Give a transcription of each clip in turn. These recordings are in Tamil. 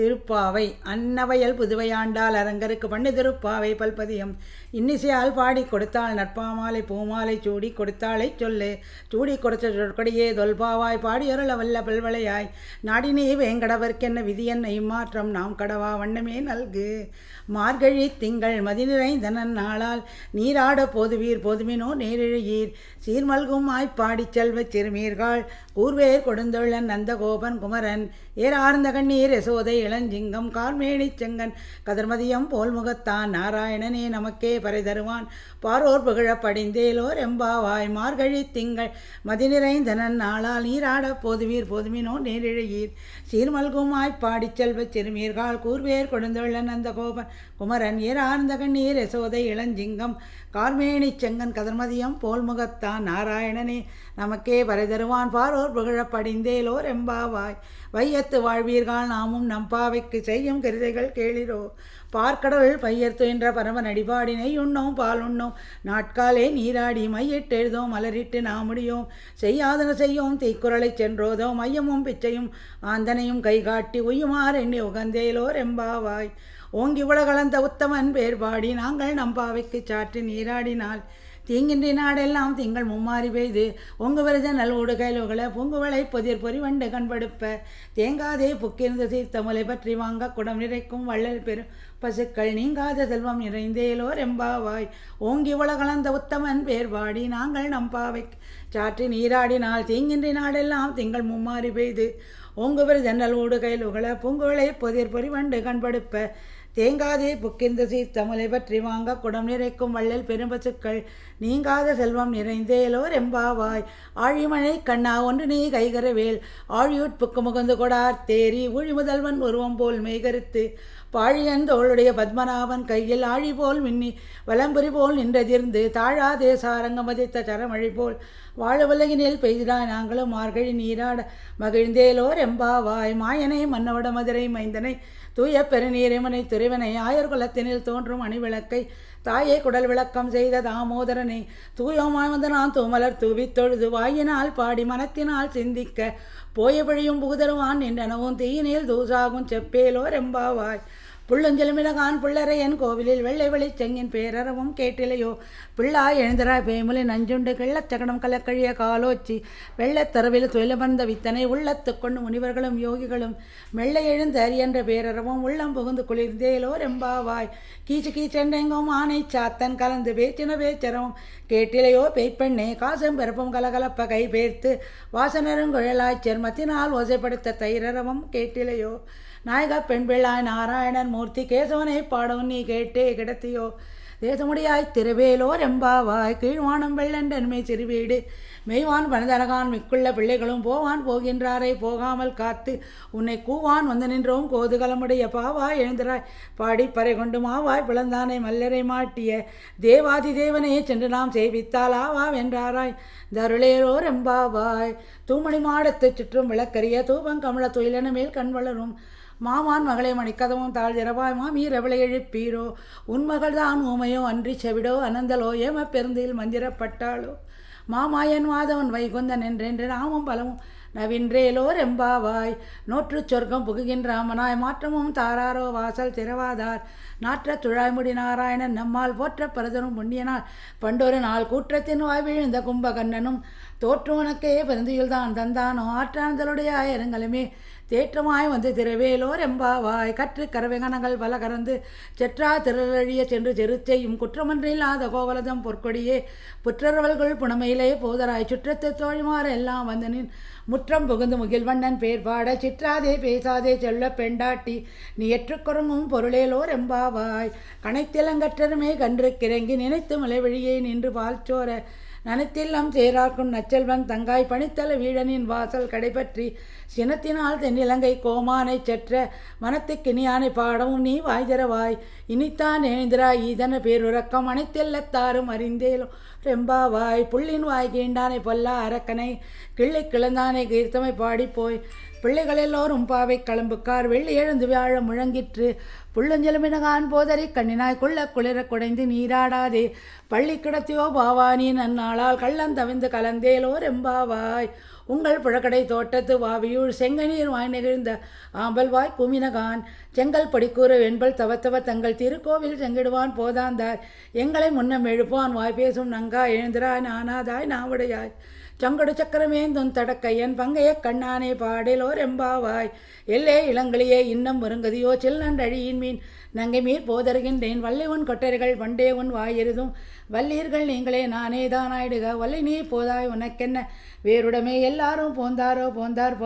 திருப்பாவை அன்னவையல் புதுவையாண்டால் அரங்கருக்கு பண்ணு திருப்பாவை பல்பதியம் இன்னிசையால் பாடி கொடுத்தாள் நட்பாமாலை பூமாலை சூடி கொடுத்தாளை சொல்லு சூடி கொடுத்த சொற்கடியே தொல்பாவாய் பாடியருள வல்ல பல்வளையாய் நாடினே வேங்கடவர்க்கென்ன விதி என்ன இம்மாற்றம் நாம் கடவா வண்ணமே நல்கு மார்கழி திங்கள் மதிநிறைந்தனன் நாளால் நீராட போதுவீர் போதுமினோ நேரிழியீர் சீர்மல்கும் ஆய்ப்பாடி செல்வ சிறுமீர்கள் கூர்வேர் கொடுந்தொழன் நந்தகோபன் குமரன் ஏறார்ந்த கண்ணீர் யசோதை இளஞ்சிங்கம் கார்மேனி செங்கன் கதர்மதியம் போல் முகத்தான் நாராயணனே நமக்கே பறை தருவான் பாரோர் புகழ படிந்தேலோர் எம்பாவாய் மார்கழி திங்கள் மதி நிறைந்தனன் நாளால் நீராட போதுவீர் போதுமினோ நேரிழையீர் சீர்மல்குமாய் பாடிச் செல்வச் சிறுமீர்கால் கூர்வேர் கொடுந்துள்ள அந்த கோபன் குமரன் ஈரார்ந்த கண்ணீர் யசோதை இளஞ்சிங்கம் கார்மேனி செங்கன் கதர்மதியம் போல்முகத்தான் நாராயணனே நமக்கே வரை தருவான் பாரோர் புகழப்படிந்தேலோர் எம்பாவாய் வையத்து வாழ்வீர்கள் நாமும் நம்பாவைக்கு செய்யும் கருதைகள் கேளிரோ பார்க்கடவுள் பையர்த்துகின்ற பரம நடிபாடினை உண்ணோம் பால் உண்ணோம் நாட்காலே நீராடி மையிட்டெழுதோம் மலரிட்டு நாம் முடியும் செய்யாதன செய்யோம் தீக்குறளை சென்றோதோ மையமும் பிச்சையும் ஆந்தனையும் கைகாட்டி உயுமாறு எண்ணி உகந்தேலோ ரெம்பாவாய் ஓங்கி உலகலந்த உத்தமன் பேர்பாடி நாங்கள் நம்பாவைக்கு சாற்றி நீராடினால் தீங்கின்றி நாடெல்லாம் திங்கள் மும்மாறி பெய்து உங்கு விரஜனல் உகல பொங்குவளை பொதிர் பொறிவண்டு கண்படுப்ப தேங்காதே புக்கிருந்து முலை பற்றி வாங்க குடம் நிறைக்கும் வள்ளல் பெரும் பசுக்கள் நீங்காத செல்வம் நிறைந்தேலோர் எம்பாவாய் ஓங்கி உலகலந்த உத்தமன் பேர்வாடி நாங்கள் நம்பாவை சாற்றி நீராடினால் தீங்கின்றி நாடெல்லாம் திங்கள் மும்மாறி பெய்து ஓங்குவர் ஜன்னல் ஊடுகையில் உகழ பூங்குகளை பொதிர் பொறிவண்டு கண்படுப்ப தேங்காதே புக்கிந்த சீத்தமலை பற்றி வாங்க குடம் நிறைக்கும் வள்ளல் பெரும்பசுக்கள் நீங்காத செல்வம் நிறைந்தேலோ ரெம்பாவாய் ஆழிமழை கண்ணா ஒன்று நீ கைகரவேல் ஆழியூட் புக்கு முகந்து கொடார் தேரி ஊழி முதல்வன் உருவம் போல் மெய்கருத்து பாழியந்தோளுடைய பத்மநாபன் கையில் ஆழி போல் மின்னி வலம்புரி போல் நின்றதிர்ந்து தாழா தேசாரங்கமதித்த சரமழி போல் வாழவுலகினில் பெய்தாய் நாங்களும் மார்கழி நீராட மகிழ்ந்தேலோர் எம்பாவாய் மாயனை மன்னவட மதுரை மைந்தனை தூய பெருநீரிமனை துறைவனை ஆயர் குலத்தினில் தோன்றும் அணிவிளக்கை தாயை குடல் விளக்கம் செய்த தாமோதரனை தூயோமாய் வந்து நான் தூமலர் தூவி தொழுது வாயினால் பாடி மனத்தினால் சிந்திக்க போயபழியும் புகுதருவான் என்றனவும் தீயினில் தூசாகும் செப்பேலோ ரெம்பாவாய் புள்ளுஞ்செலுமிடகான் புள்ளரையன் கோவிலில் வெள்ளை வெளிச்செங்கின் பேரறவும் கேட்டிலையோ பிள்ளாய் எழுந்தரா பேமுலை நஞ்சுண்டு கிள்ளச்சகடம் கலக்கழிய காலோச்சி வெள்ளத்தரவில் துயிலமர்ந்த வித்தனை உள்ளத்து கொண்டு முனிவர்களும் யோகிகளும் வெள்ளை எழுந்த அரியன்ற பேரறவும் உள்ளம் புகுந்து குளிர்ந்தேலோ ரெம்பாவாய் கீச்சு கீச்சென்றெங்கும் ஆனை சாத்தன் கலந்து பேச்சின பேச்சரவும் கேட்டிலையோ பெய்ப்பெண்ணே காசம் பெருப்பம் கலகலப்ப கை பேர்த்து வாசனருங்குழலாய் சர்மத்தினால் ஓசைப்படுத்த தைரரவம் கேட்டிலையோ நாயக பெண் பிள்ளாய் நாராயணன் மூர்த்தி கேசவனை பாடவும் நீ கேட்டே கிடத்தியோ தேசமுடியாய் திருவேலோர் எம்பாவாய் கீழ்வானம் வெள்ளன் சிறுவீடு மெய்வான் பனதரகான் மிக்குள்ள பிள்ளைகளும் போவான் போகின்றாரை போகாமல் காத்து உன்னை கூவான் வந்து நின்றோம் கோதுகலமுடைய பாவாய் எழுந்தராய் பாடி பறை கொண்டு மாவாய் பிளந்தானை மல்லரை மாட்டிய தேவாதி தேவனே சென்று நாம் சேவித்தால் ஆவா வென்றாராய் தருளேரோ ரெம்பாவாய் தூமணி மாடத்து சுற்றும் விளக்கரிய தூபம் கமல தொழிலன மேல் கண் வளரும் மாமான் மகளை மணிக்கதவும் தாழ் திரவாய் மாமி ரவளை எழுப்பீரோ உன் மகள்தான் ஊமையோ அன்றி செவிடோ அனந்தலோ ஏம பெருந்தில் மந்திரப்பட்டாளோ மாமாயன் மாதவன் வைகுந்தன் என்றென்று நாமும் பலமும் நவின்றேலோர் எம்பாவாய் நோற்று சொர்க்கம் புகுகின்றாமனாய் மாற்றமும் தாராரோ வாசல் திரவாதார் நாற்ற துழாய்முடி நாராயணன் நம்மால் போற்ற பரதரும் புண்ணியனால் பண்டொரு நாள் கூற்றத்தின் வாய் விழுந்த கும்பகண்ணனும் தோற்றுவனுக்கே பிறந்தியில்தான் தந்தானோ ஆற்றாந்தலுடைய ஆயிரங்களுமே தேற்றமாய் வந்து திரவேலோர் எம்பாவாய் கற்று கரவெங்கனங்கள் பல கறந்து செற்றா திரளழிய சென்று செருத்தையும் குற்றமன்றில்லாத கோவலதம் பொற்கொடியே புற்றரவல்கள் புனமையிலே போதராய் சுற்றத்து தோழிமார் எல்லாம் வந்தனின் முற்றம் புகுந்து முகில்வண்ணன் பேர் பாட சிற்றாதே பேசாதே செல்ல பெண்டாட்டி நீ எற்றுக்குறங்கும் பொருளேலோர் எம்பாவாய் கனைத்திலங்கற்றருமே கன்று கிறங்கி நினைத்து மலைவழியே நின்று பால் நனத்தெல்லாம் சேராக்கும் நச்செல்வன் தங்காய் பணித்தல வீழனின் வாசல் கடைபற்றி சினத்தினால் தென்னிலங்கை கோமானை செற்ற மனத்துக்கு கிணியானை பாடவும் நீ வாய்தரவாய் இனித்தான் எழுந்திரா ஈதன பேருறக்கம் அனைத்தெல்லத்தாரும் அறிந்தேலும் ரெம்பாவாய் புள்ளின் வாய் கீண்டானை பொல்லா அரக்கனை கிள்ளை கிழந்தானை கீர்த்தமை பாடிப்போய் பிள்ளைகள் எல்லோரும் பாவை களம்புக்கார் வெள்ளி எழுந்து வியாழ முழங்கிற்று புள்ளஞ்செலுமினகான் போதறி கண்ணினாய் குள்ள குளிர குடைந்து நீராடாதே பள்ளி கிடத்தியோ பாவானி நன்னாளால் கள்ளந்தவிந்து கலந்தேலோ ரெம்பாவாய் உங்கள் புழக்கடை தோட்டத்து வாவியுள் செங்கநீர் வாய் நெகிழ்ந்த ஆம்பல்வாய் குமினகான் செங்கல் படிக்கூறு வெண்பல் தவத்தவ தங்கள் திருக்கோவில் செங்கிடுவான் போதாந்தார் எங்களை முன்னம் எழுப்பான் வாய் பேசும் நங்கா எழுந்திராய் நானாதாய் நாவுடையாய் சங்கடு சக்கரமேந்தும் தடக்கையன் பங்கைய கண்ணானே பாடலோர் எம்பாவாய் எல்லே இளங்கலியே இன்னம் வருங்கதியோ அழியின் மீன் நங்கை மீர் போதருகின்றேன் வல்லை உன் கொட்டரைகள் வண்டே உன் வாயெருதும் வல்லீர்கள் நீங்களே நானே தான் ஆயிடுக வல்லை நீ போதாய் உனக்கென்ன வேறுடமே எல்லாரும் போந்தாரோ போந்தார்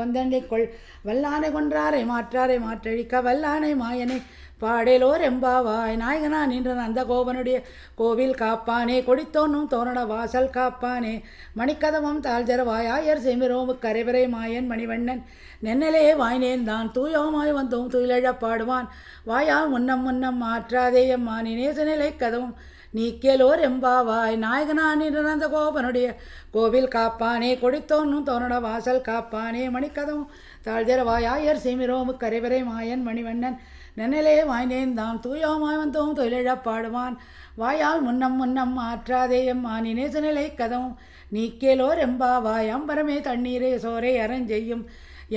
கொள் வல்லானை கொன்றாரை மாற்றாரை மாற்றழிக்க வல்லானை மாயனை பாடேலோர் எம்பாவாய் நாயகனா நின்ற அந்த கோபனுடைய கோவில் காப்பானே கொடித்தோன்னும் தோரண வாசல் காப்பானே மணிக்கதவம் தாழ்ஜரவாய் ஆயர் செமிரோமு கரைவரை மாயன் மணிவண்ணன் நென்னலே வாய்னேன் தான் தூயோமாய் வந்தோம் துயிலழ பாடுவான் வாயால் முன்னம் முன்னம் மாற்றாதேயம்மா நேசநிலை கதவும் நீக்கேலோர் எம்பாவாய் நாயகனான் நிறந்த கோபனுடைய கோவில் காப்பானே கொடித்தோன்னும் தோனோட வாசல் காப்பானே மணிக்கதம் தாழ்தரவாயாயர் சீமிரோமு கரைவரை மாயன் மணிவண்ணன் நென்னிலே வாய்ந்தேந்தான் தூயோமாய் வந்தோம் தொழிலழப் பாடுவான் வாயால் முன்னம் முன்னம் ஆற்றாதேயம் ஆனினேசநிலை கதவும் நீக்கேலோர் எம்பாவாய் அம்பரமே தண்ணீரே சோரே அரஞ்செய்யும்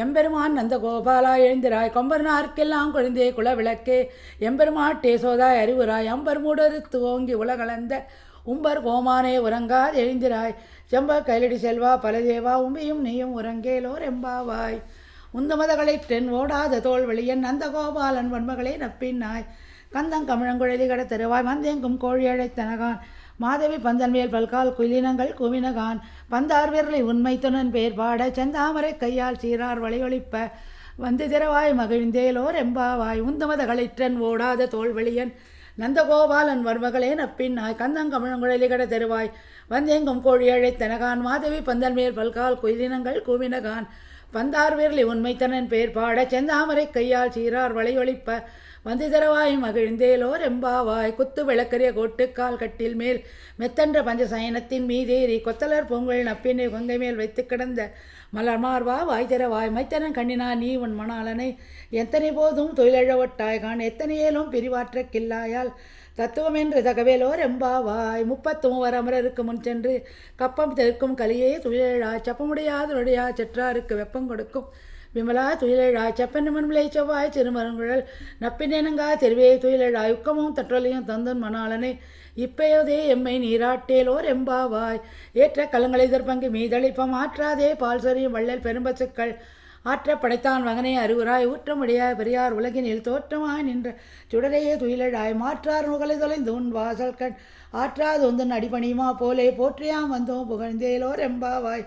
எம்பெருமான் நந்த கோபாலா எழுந்திராய் கொம்பர்னார்க்கெல்லாம் குழந்தையே குலவிளக்கே எம்பெருமாட்டே சோதாய் அறிவுராய் மூடறுத்து ஓங்கி உலகலந்த உம்பர் கோமானே உறங்கா எழுந்திராய் செம்ப கைலடி செல்வா பலதேவா உம்பியும் நீயும் உறங்கேலோர் எம்பாவாய் உந்தமதகளை தென் ஓடாத தோல் வெளியன் நந்தகோபாலன் வன்மகளே நப்பின்னாய் கந்தங்கமிழங்குழலி கட தருவாய் மந்தேங்கும் கோழி அழைத்தனகான் மாதவி பந்தன்மேல் பல்கால் குயிலினங்கள் குவினகான் பந்தார்வியர்களை உண்மை துணன் பேர் பாட செந்தாமரை கையால் சீரார் வழியொழிப்ப வந்து திரவாய் மகிழ்ந்தேலோர் எம்பாவாய் உந்துமத களிற்றன் ஓடாத தோல்வெளியன் நந்தகோபாலன் வர்மகளே நப்பின்னாய் கந்தங்கமிழங்குழலிகட தெருவாய் வந்தெங்கும் கோழி அழைத்தனகான் மாதவி பந்தன்மேல் பல்கால் குயிலினங்கள் குவினகான் வந்தார் விரலி உண்மைத்தனன் பேர் பாட செந்தாமரை கையால் சீரார் வளைவழிப்ப வந்து தரவாய் மகிழ்ந்தேலோர் எம்பாவாய் குத்து விளக்கரிய கோட்டுக்கால் கட்டில் மேல் மெத்தன்ற பஞ்சசயனத்தின் மீதேறி கொத்தலர் பொங்கல் நப்பினை கொங்கை மேல் வைத்து கிடந்த மலர்மார்வா வாய் தரவாய் மைத்தனன் கண்ணினா நீ உன் மணாலனை எத்தனை போதும் தொழிலழவட்டாய்கான் கான் எத்தனையேலும் பிரிவாற்றக்கில்லாயால் தத்துவமென்று தகவேலோர் எம்பாவாய் முப்பத்தும் அமரருக்கு முன் சென்று கப்பம் தெற்கும் கலியே துயிலேழா சப்பமுடையா துடையா செற்றாருக்கு வெப்பம் கொடுக்கும் விமலா துயிலேழா செப்பன் மண்மிளை செவ்வாய் சிறுமருங்குழல் நப்பினேனங்கா தெருவே துயிலேழா யுக்கமும் தற்றொலையும் தந்தன் மணாளனை இப்பயோதே எம்மை நீராட்டேலோர் எம்பாவாய் ஏற்ற கலங்களை தற்பங்கு மீதளிப்பம் ஆற்றாதே பால் வள்ளல் பெரும்பசுக்கள் ஆற்ற படைத்தான் மகனே அருவராய் ஊற்றமுடைய பெரியார் உலகினில் தோற்றமாய் நின்ற சுடரையே துயிலழாய் மாற்றார் நுகலை தொலைந்து உன் வாசல் கண் ஆற்றாது உந்தன் அடிபணியுமா போலே போற்றியாம் வந்தோம் புகழ்ந்தேலோர் எம்பாவாய்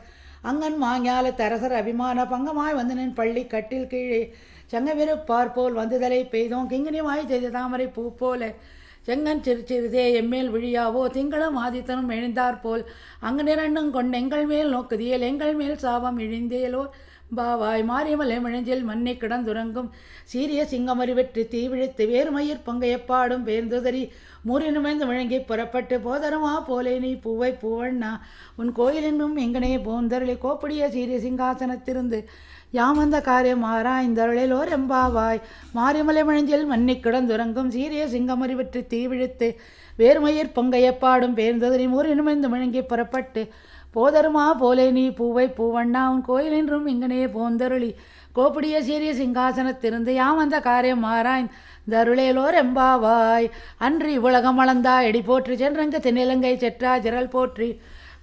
அங்கன் மாங்கியால தரசர் அபிமான பங்கமாய் வந்து நின் பள்ளி கட்டில் கீழே செங்கவிரு பார்ப்போல் வந்துதலை பெய்தோம் கிங்கினிமாய் செய்த தாமரை பூ போல செங்கன் சிறு சிறுதே எம்மேல் விழியாவோ திங்களும் ஆதித்தனும் போல் அங்கு நிரண்டும் கொண்டு எங்கள் மேல் நோக்குதியல் எங்கள் மேல் சாபம் இழிந்தேலோ பாவாய் மாரியமலை மிழஞ்சில் மண்ணை கிடந்துறங்கும் சீரிய சிங்கமறி வெற்றி தீவிழித்து வேறுமயிர் பங்கையப்பாடும் வேந்துதறி மூரினுமைந்து விழுங்கி புறப்பட்டு போதரமா போலே நீ பூவை பூவண்ணா உன் கோயிலினும் எங்கனே போந்தருளி கோப்படிய சீரிய சிங்காசனத்திருந்து யாமந்த காரியம் ஓர் எம்பாவாய் மாரியமலை மிழஞ்சில் மண்ணி கிடந்துறங்கும் சீரிய சிங்கமறி வெற்றி தீவிழித்து வேறுமையர் பொங்கையப்பாடும் பேர்ந்ததனின் ஒரு இனிமைந்து முழங்கி புறப்பட்டு போதருமா போலே நீ பூவை பூவண்ணா உன் என்றும் இங்கனே போந்தருளி கோப்படிய சீரிய சிங்காசனத்திருந்து யாம் அந்த காரியம் மாறாய் தருளேலோர் எம்பாவாய் அன்றி உலகம் அளந்தா எடி போற்றி சென்றங்கு தென்னிலங்கை செற்றா ஜிரல் போற்றி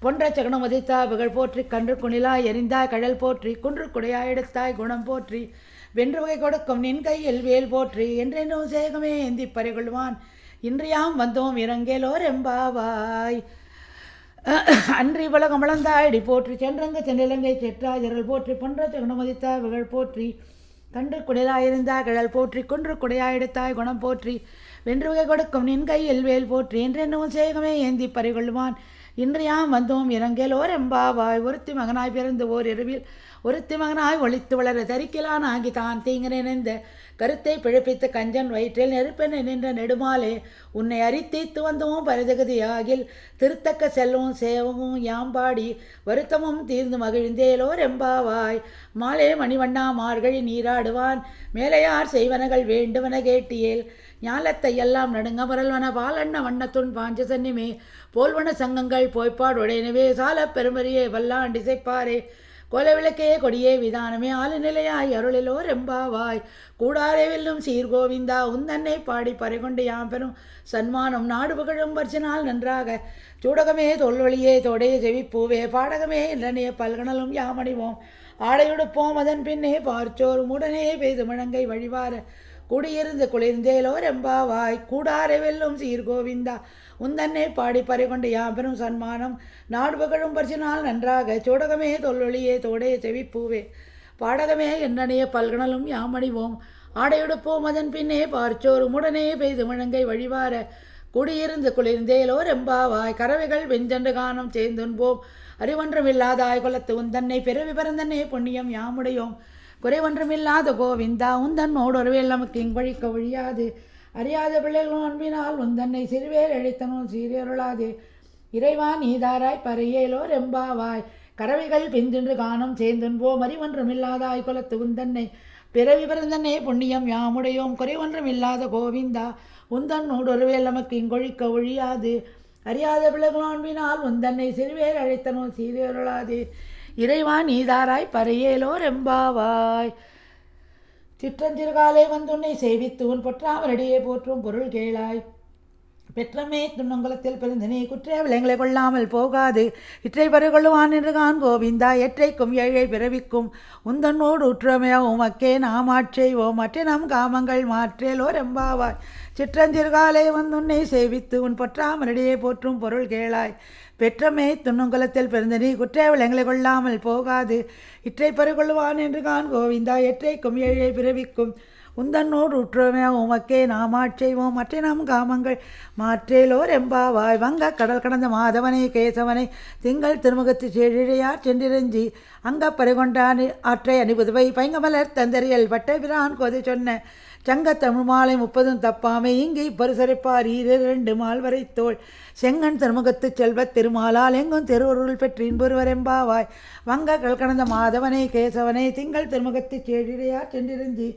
பொன்ற சகனம் உதைத்தா புகழ் போற்றி கன்று குணிலாய் எரிந்தாய் கடல் போற்றி குன்று குடையாய் எடுத்தாய் குணம் போற்றி வென்று வகை கொடுக்கும் நின் கையில் வேல் போற்றி என்றென்றும் சேகமே எந்தி பறிகொள்வான் இன்றியாம் வந்தோம் இறங்கேலோர் எம்பாவாய் அன்றி உலகம் வளர்ந்தாயடி போற்றி சென்றங்க சென்னிலங்கை செற்றாஜர்கள் போற்றி பொன்றத்தை குணமதித்தாய் விகழ் போற்றி கன்று குடையாயிருந்தாய் கிழல் போற்றி கொன்று குடையாயெடுத்தாய் குணம் போற்றி வென்று வகை கொடுக்கும் நின் கையில் வேல் போற்றி என்றென்னும் சேகமே ஏந்தி பறிகொள்வான் இன்றையாம் வந்தோம் இறங்கேலோர் எம்பாவாய் ஒருத்தி மகனாய் பிறந்து ஓர் இரவில் ஒருத்தி மகனாய் ஒழித்து வளர தரிக்கலான் ஆகி தான் தீங்கு நினைந்த கருத்தை பிழப்பித்த கஞ்சன் வயிற்றில் நெருப்பென நின்ற நெடுமாலே உன்னை அரித்தீத்து வந்தவும் பரிதகுதியாகில் திருத்தக்க செல்லவும் சேவமும் யாம்பாடி வருத்தமும் தீர்ந்து மகிழ்ந்தேலோ ரெம்பாவாய் மாலே மணிவண்ணா மார்கழி நீராடுவான் மேலையார் செய்வனகள் வேண்டுமென கேட்டியேல் ஞாலத்தை எல்லாம் நடுங்க முரல்வன பாலண்ண வண்ணத்துண் பாஞ்ச சன்னிமே போல்வன சங்கங்கள் போய்ப்பாடுடையனவே சால பெருமரியே வல்லாண்டிசைப்பாரே விளக்கே கொடியே விதானமே ஆளுநிலையாய் அருளிலோ ரெம்பாவாய் கூடாரே வெல்லும் சீர்கோவிந்தா உந்தன்னை பாடி பறைகொண்டு யாம்பெரும் சன்மானம் நாடு புகழும் பரிசினால் நன்றாக சூடகமே தொல்வழியே தொடைய செவிப்பூவே பாடகமே இல்லனைய பல்கணலும் யாமணிவோம் ஆடையுடுப்போம் அதன் பின்னே பார்ச்சோர் உடனே பெய்து முழங்கை வழிவார குடியிருந்து ரெம்பாவாய் கூடாரை வெல்லும் சீர்கோவிந்தா உந்தன்னே பாடி பறிகொண்டு யாபெரும் சன்மானம் நாடு புகழும் பரிசினால் நன்றாக சோடகமே தொல்லொழியே தோடைய செவிப்பூவே பாடகமே என்னனைய பல்கணலும் யாமணிவோம் ஆடையுடுப்போம் அதன் பின்னே பார்ச்சோரும் உடனே பெய்து முழங்கை வழிவார குடியிருந்து குளிர்ந்தேலோ ரெம்பாவாய் கறவைகள் வெஞ்சென்று காணம் சேர்ந்துன்போம் அறிவொன்றும் இல்லாதாய் குலத்து உந்தன்னை பிறவி பரந்தன்னே புண்ணியம் யாமுடையோம் குறை ஒன்றுமில்லாத கோவிந்தா உந்தன் ஒருவேல் நமக்கு இங்கொழிக்க ஒழியாது அறியாத பிள்ளைகளும் அன்பினால் உந்தன்னை சிறுவேல் அழித்தனும் சீரியருளாது இறைவா நீதாராய் பறையேலோ ரெம்பாவாய் கறவைகள் பிந்தின்று காணும் சேர்ந்துன்போ மறி ஒன்றுமில்லாதாய் குலத்து உந்தன்னை பிறவி பிறந்தன்னே புண்ணியம் யாமுடையோம் குறை ஒன்றும் இல்லாத கோவிந்தா உந்தன் ஒருவேல் நமக்கு இங்கொழிக்க ஒழியாது அறியாத அன்பினால் உந்தன்னை சிறுவேர் அழைத்தனும் சீரியருளாது இறைவா நீதாராய் பறையேலோ ரெம்பாவாய் சிற்றஞ்சிறுகாலே வந்துன்னை செய்வித்து உன் பொற்றாமரடியே போற்றும் பொருள் கேளாய் பெற்றமே துண்ணங்குளத்தில் நீ குற்ற விலங்களை கொள்ளாமல் போகாது இற்றை பருகொள்ளுவான் என்று கான் கோவிந்தா எற்றைக்கும் ஏழை பிறவிக்கும் உந்தன்னோடு உற்றமையா உமக்கே நாம் ஓ மற்ற நம் காமங்கள் மாற்றேலோ ரெம்பாவாய் வந்து வந்துன்னை சேவித்து உன் பொற்றாமலடியே போற்றும் பொருள் கேளாய் பெற்றமே துண்ணுங்குலத்தில் பிறந்த நீ குற்ற விலங்களை கொள்ளாமல் போகாது இற்றை பருகொள்வான் என்று கான் கோவிந்தா எற்றைக்கும் ஏழை பிறவிக்கும் உந்தன்னோர் உற்றமையாக உமக்கே நாமாட்செய்வோம் மற்ற நாம் காமங்கள் மாற்றேலோர் எம்பாவாய் வங்க கடல் கடந்த மாதவனை கேசவனை திங்கள் திருமுகத்து செழிழையார் சென்றிரஞ்சி அங்க பறிகொண்டான் ஆற்றை அணிபுதுவை பைங்கமலர் தந்தரியல் வட்டை பிரான் கொதை சொன்ன சங்க தமிழ் மாலை முப்பதும் தப்பாமை இங்கே பரிசரிப்பார் இரண்டு மால்வரை தோல் செங்கன் திருமுகத்து செல்வ திருமாலால் எங்கும் திருவருள் பெற்று எம்பாவாய் வங்க கல்கடந்த மாதவனை கேசவனை திங்கள் திருமுகத்து செழிழையார் சென்றிருந்தி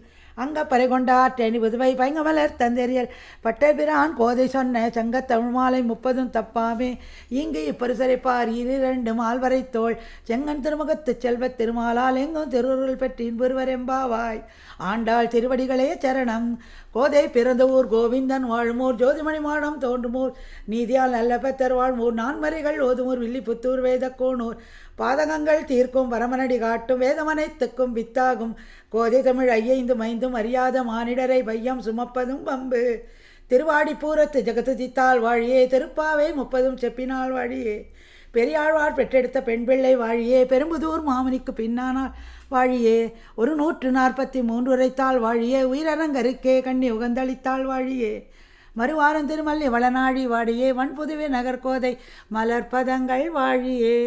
அங்கப்பறை கொண்டாற்றேனி புதுவை பைங்கமலர் மலர் தந்தெறியல் பட்டபிரான் கோதை சொன்ன செங்கத்தமிழ் மாலை முப்பதும் தப்பாமே இங்கு இரு இரண்டு மால்வரை தோல் செங்கன் திருமுகத்து செல்வ திருமாலால் எங்கும் திருவுருள் பெற்றின் ஒருவரெம்பாவாய் ஆண்டாள் திருவடிகளே சரணம் கோதை பிறந்த ஊர் கோவிந்தன் வாழ்மூர் ஜோதிமணி மாடம் தோன்றுமூர் நீதியால் நல்ல பெத்தர் வாழ்மூர் நான்மறைகள் ஓதுமூர் வில்லிபுத்தூர் வேதக்கோணூர் பாதகங்கள் தீர்க்கும் வரமனடி காட்டும் வேதமனைத்துக்கும் வித்தாகும் கோதை தமிழ் ஐயைந்து மைந்தும் அறியாத மானிடரை பையம் சுமப்பதும் பம்பு திருவாடிப்பூரத்து ஜெகத்து தித்தால் வாழியே திருப்பாவை முப்பதும் செப்பினால் வாழியே பெரியாழ்வார் பெற்றெடுத்த பெண் பிள்ளை வாழியே பெரும்புதூர் மாமனிக்கு பின்னானால் வாழியே ஒரு நூற்று நாற்பத்தி மூன்று உரைத்தால் வாழியே உயிரரங்கருக்கே கண்ணி உகந்தளித்தாள் வாழியே மறுவாரம் திருமல்லி வளநாழி வாடியே வன்புதுவே நகர்கோதை மலர்பதங்கள் வாழியே